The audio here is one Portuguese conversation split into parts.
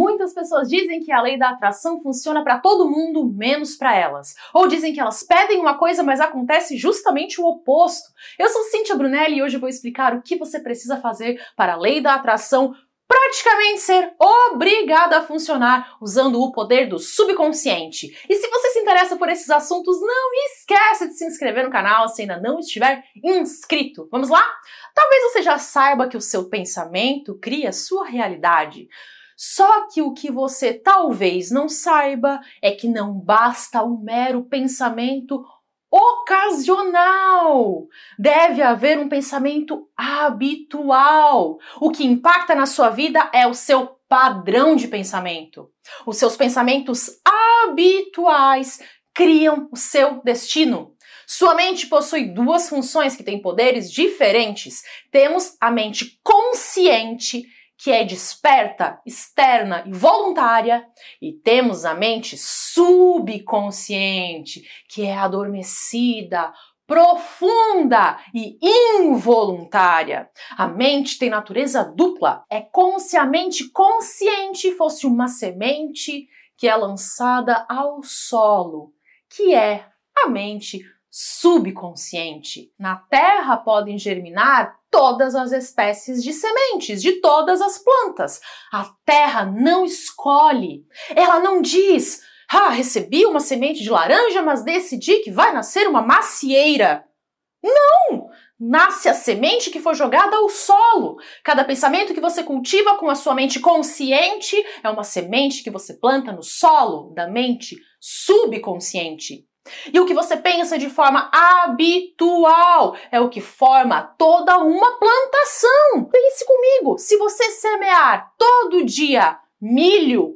Muitas pessoas dizem que a lei da atração funciona para todo mundo, menos para elas. Ou dizem que elas pedem uma coisa, mas acontece justamente o oposto. Eu sou Cíntia Brunelli e hoje vou explicar o que você precisa fazer para a lei da atração praticamente ser obrigada a funcionar usando o poder do subconsciente. E se você se interessa por esses assuntos, não esquece de se inscrever no canal se ainda não estiver inscrito. Vamos lá? Talvez você já saiba que o seu pensamento cria sua realidade. Só que o que você talvez não saiba é que não basta um mero pensamento ocasional. Deve haver um pensamento habitual. O que impacta na sua vida é o seu padrão de pensamento. Os seus pensamentos habituais criam o seu destino. Sua mente possui duas funções que têm poderes diferentes. Temos a mente consciente que é desperta, externa e voluntária, e temos a mente subconsciente, que é adormecida, profunda e involuntária. A mente tem natureza dupla. É como se a mente consciente fosse uma semente que é lançada ao solo, que é a mente subconsciente. Na terra podem germinar todas as espécies de sementes de todas as plantas. A terra não escolhe. Ela não diz: "Ah, recebi uma semente de laranja, mas decidi que vai nascer uma macieira". Não! Nasce a semente que foi jogada ao solo. Cada pensamento que você cultiva com a sua mente consciente é uma semente que você planta no solo da mente subconsciente. E o que você pensa de forma habitual é o que forma toda uma plantação. Pense comigo, se você semear todo dia milho,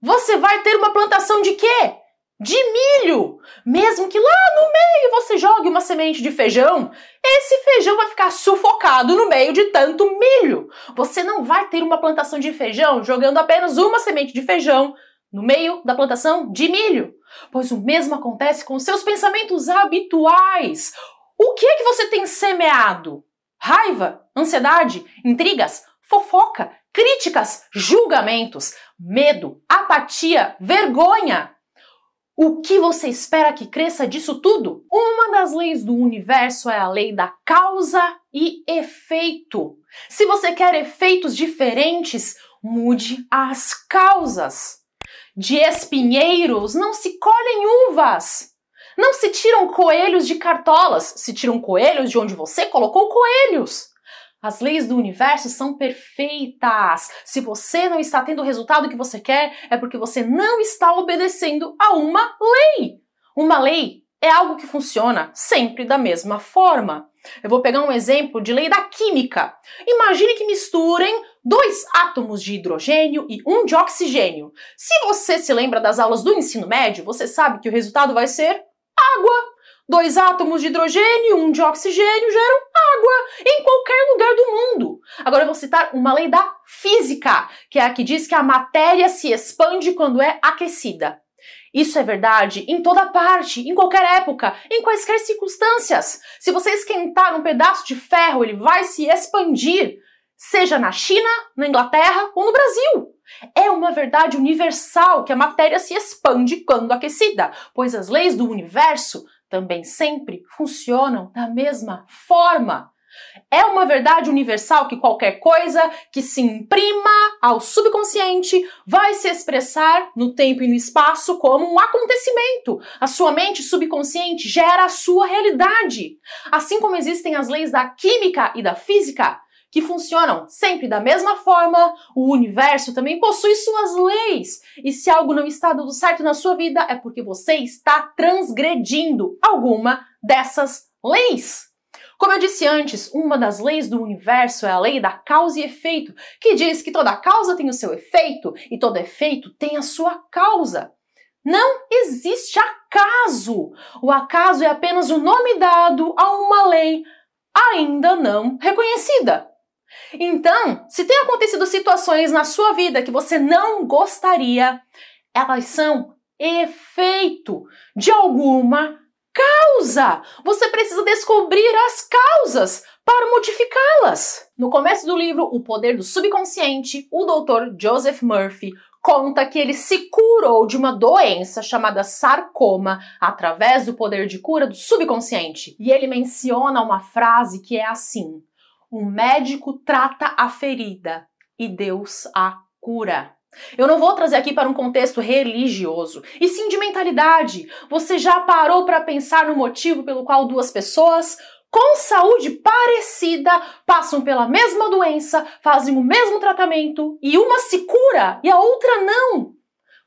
você vai ter uma plantação de quê? De milho! Mesmo que lá no meio você jogue uma semente de feijão, esse feijão vai ficar sufocado no meio de tanto milho. Você não vai ter uma plantação de feijão jogando apenas uma semente de feijão no meio da plantação de milho pois o mesmo acontece com seus pensamentos habituais. O que é que você tem semeado? Raiva, ansiedade, intrigas, fofoca, críticas, julgamentos, medo, apatia, vergonha. O que você espera que cresça disso tudo? Uma das leis do universo é a lei da causa e efeito. Se você quer efeitos diferentes, mude as causas de espinheiros não se colhem uvas. Não se tiram coelhos de cartolas, se tiram coelhos de onde você colocou coelhos. As leis do universo são perfeitas. Se você não está tendo o resultado que você quer, é porque você não está obedecendo a uma lei. Uma lei é algo que funciona sempre da mesma forma. Eu vou pegar um exemplo de lei da química. Imagine que misturem dois átomos de hidrogênio e um de oxigênio. Se você se lembra das aulas do ensino médio, você sabe que o resultado vai ser água. Dois átomos de hidrogênio e um de oxigênio geram água em qualquer lugar do mundo. Agora eu vou citar uma lei da física, que é a que diz que a matéria se expande quando é aquecida. Isso é verdade em toda parte, em qualquer época, em quaisquer circunstâncias. Se você esquentar um pedaço de ferro, ele vai se expandir, seja na China, na Inglaterra ou no Brasil. É uma verdade universal que a matéria se expande quando aquecida, pois as leis do universo também sempre funcionam da mesma forma. É uma verdade universal que qualquer coisa que se imprima ao subconsciente vai se expressar no tempo e no espaço como um acontecimento. A sua mente subconsciente gera a sua realidade. Assim como existem as leis da química e da física, que funcionam sempre da mesma forma, o universo também possui suas leis. E se algo não está dando certo na sua vida, é porque você está transgredindo alguma dessas leis. Como eu disse antes, uma das leis do universo é a lei da causa e efeito, que diz que toda causa tem o seu efeito e todo efeito tem a sua causa. Não existe acaso. O acaso é apenas o nome dado a uma lei ainda não reconhecida. Então, se tem acontecido situações na sua vida que você não gostaria, elas são efeito de alguma causa. Você precisa descobrir as causas para modificá-las. No começo do livro, O Poder do Subconsciente, o doutor Joseph Murphy conta que ele se curou de uma doença chamada sarcoma através do poder de cura do subconsciente. E ele menciona uma frase que é assim: O médico trata a ferida e Deus a cura. Eu não vou trazer aqui para um contexto religioso, e sim de mentalidade. Você já parou para pensar no motivo pelo qual duas pessoas com saúde parecida passam pela mesma doença, fazem o mesmo tratamento e uma se cura e a outra não?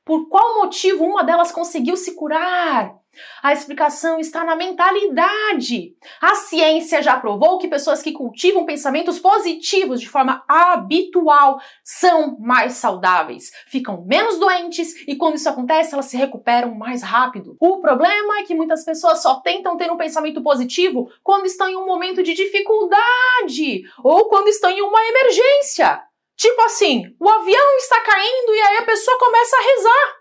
Por qual motivo uma delas conseguiu se curar? A explicação está na mentalidade. A ciência já provou que pessoas que cultivam pensamentos positivos de forma habitual são mais saudáveis, ficam menos doentes e, quando isso acontece, elas se recuperam mais rápido. O problema é que muitas pessoas só tentam ter um pensamento positivo quando estão em um momento de dificuldade ou quando estão em uma emergência. Tipo assim, o avião está caindo e aí a pessoa começa a rezar.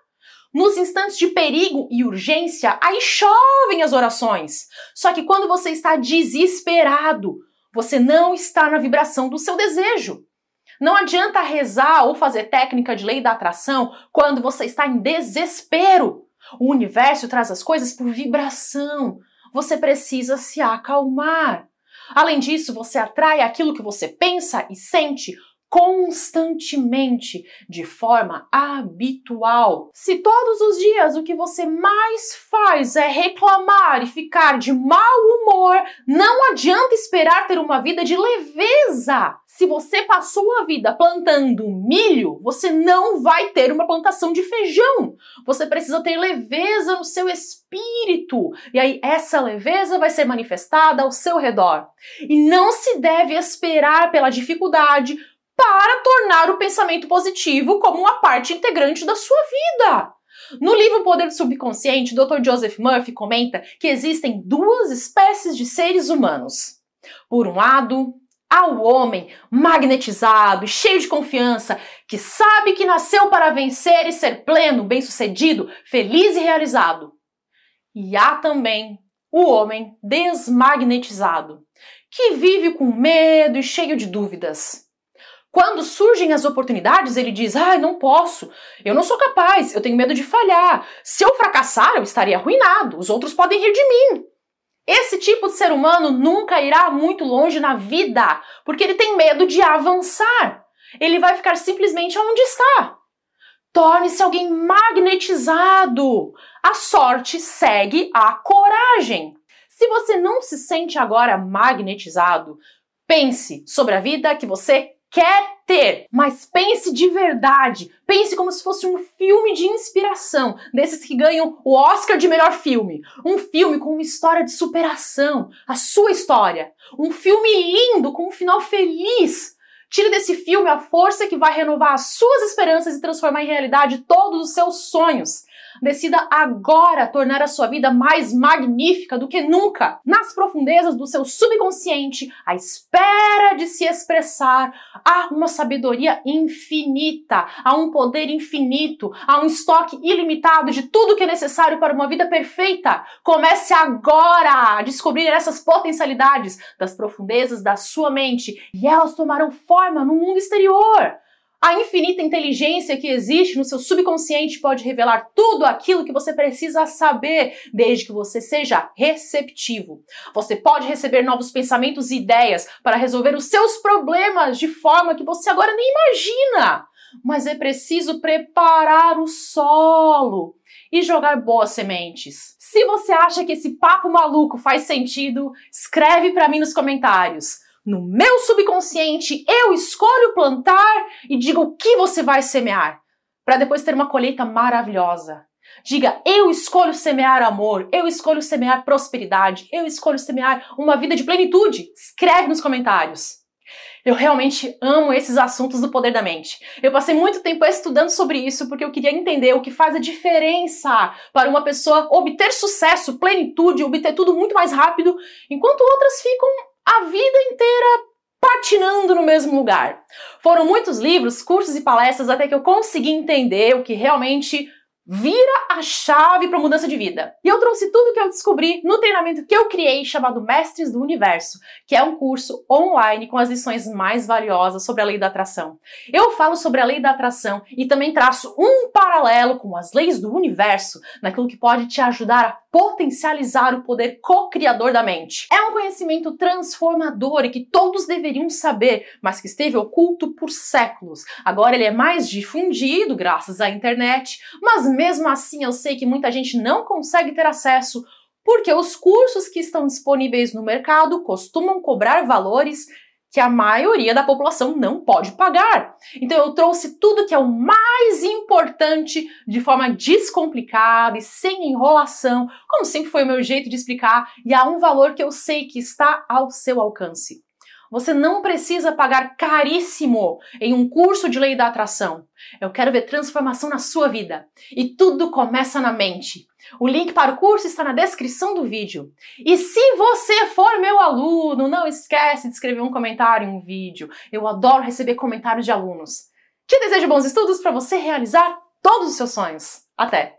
Nos instantes de perigo e urgência, aí chovem as orações. Só que quando você está desesperado, você não está na vibração do seu desejo. Não adianta rezar ou fazer técnica de lei da atração quando você está em desespero. O universo traz as coisas por vibração. Você precisa se acalmar. Além disso, você atrai aquilo que você pensa e sente constantemente, de forma habitual. Se todos os dias o que você mais faz é reclamar e ficar de mau humor, não adianta esperar ter uma vida de leveza. Se você passou a vida plantando milho, você não vai ter uma plantação de feijão. Você precisa ter leveza no seu espírito. E aí essa leveza vai ser manifestada ao seu redor. E não se deve esperar pela dificuldade para tornar o pensamento positivo como uma parte integrante da sua vida. No livro Poder do Subconsciente, Dr. Joseph Murphy comenta que existem duas espécies de seres humanos. Por um lado, há o homem magnetizado e cheio de confiança, que sabe que nasceu para vencer e ser pleno, bem-sucedido, feliz e realizado. E há também o homem desmagnetizado, que vive com medo e cheio de dúvidas. Quando surgem as oportunidades, ele diz: "Ai, ah, não posso. Eu não sou capaz, eu tenho medo de falhar. Se eu fracassar, eu estaria arruinado. Os outros podem rir de mim." Esse tipo de ser humano nunca irá muito longe na vida, porque ele tem medo de avançar. Ele vai ficar simplesmente onde está. Torne-se alguém magnetizado. A sorte segue a coragem. Se você não se sente agora magnetizado, pense sobre a vida que você quer ter, mas pense de verdade. Pense como se fosse um filme de inspiração, desses que ganham o Oscar de melhor filme. Um filme com uma história de superação, a sua história. Um filme lindo, com um final feliz. Tire desse filme a força que vai renovar as suas esperanças e transformar em realidade todos os seus sonhos. Decida agora tornar a sua vida mais magnífica do que nunca. Nas profundezas do seu subconsciente, à espera de se expressar, há uma sabedoria infinita, há um poder infinito, há um estoque ilimitado de tudo que é necessário para uma vida perfeita. Comece agora a descobrir essas potencialidades das profundezas da sua mente e elas tomarão forma no mundo exterior. A infinita inteligência que existe no seu subconsciente pode revelar tudo aquilo que você precisa saber, desde que você seja receptivo. Você pode receber novos pensamentos e ideias para resolver os seus problemas de forma que você agora nem imagina. Mas é preciso preparar o solo e jogar boas sementes. Se você acha que esse papo maluco faz sentido, escreve para mim nos comentários. No meu subconsciente, eu escolho plantar e digo o que você vai semear, para depois ter uma colheita maravilhosa. Diga, eu escolho semear amor, eu escolho semear prosperidade, eu escolho semear uma vida de plenitude. Escreve nos comentários. Eu realmente amo esses assuntos do poder da mente. Eu passei muito tempo estudando sobre isso porque eu queria entender o que faz a diferença para uma pessoa obter sucesso, plenitude, obter tudo muito mais rápido, enquanto outras ficam a vida inteira patinando no mesmo lugar. Foram muitos livros, cursos e palestras até que eu consegui entender o que realmente vira a chave para mudança de vida. E eu trouxe tudo que eu descobri no treinamento que eu criei chamado Mestres do Universo, que é um curso online com as lições mais valiosas sobre a lei da atração. Eu falo sobre a lei da atração e também traço um paralelo com as leis do universo, naquilo que pode te ajudar a potencializar o poder co-criador da mente. É um conhecimento transformador e que todos deveriam saber, mas que esteve oculto por séculos. Agora ele é mais difundido graças à internet, mas mesmo assim eu sei que muita gente não consegue ter acesso porque os cursos que estão disponíveis no mercado costumam cobrar valores que a maioria da população não pode pagar. Então eu trouxe tudo que é o mais importante de forma descomplicada e sem enrolação, como sempre foi o meu jeito de explicar, e há um valor que eu sei que está ao seu alcance. Você não precisa pagar caríssimo em um curso de lei da atração. Eu quero ver transformação na sua vida. E tudo começa na mente. O link para o curso está na descrição do vídeo. E se você for meu aluno, não esquece de escrever um comentário, um vídeo. Eu adoro receber comentários de alunos. Te desejo bons estudos para você realizar todos os seus sonhos. Até!